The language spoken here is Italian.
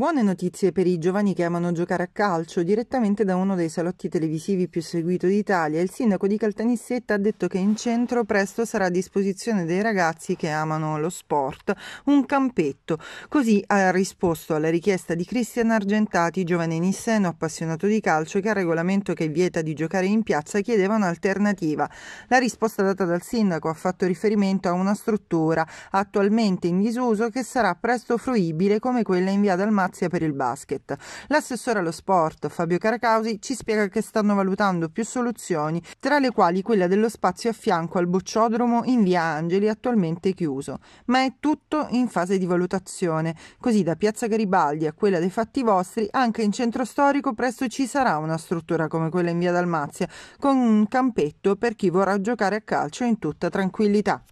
Buone notizie per i giovani che amano giocare a calcio. Direttamente da uno dei salotti televisivi più seguito d'Italia, il sindaco di Caltanissetta ha detto che in centro presto sarà a disposizione dei ragazzi che amano lo sport un campetto. Così ha risposto alla richiesta di Cristian Argentati, giovane nisseno appassionato di calcio, che al regolamento che vieta di giocare in piazza chiedeva un'alternativa. La risposta data dal sindaco ha fatto riferimento a una struttura attualmente in disuso che sarà presto fruibile come quella inviata al Dalmazia Lazio per il basket. L'assessore allo sport Fabio Caracausi ci spiega che stanno valutando più soluzioni, tra le quali quella dello spazio a fianco al bocciodromo in via Angeli attualmente chiuso, ma è tutto in fase di valutazione, così da Piazza Garibaldi a quella dei fatti vostri anche in centro storico presto ci sarà una struttura come quella in via Dalmazia, con un campetto per chi vorrà giocare a calcio in tutta tranquillità.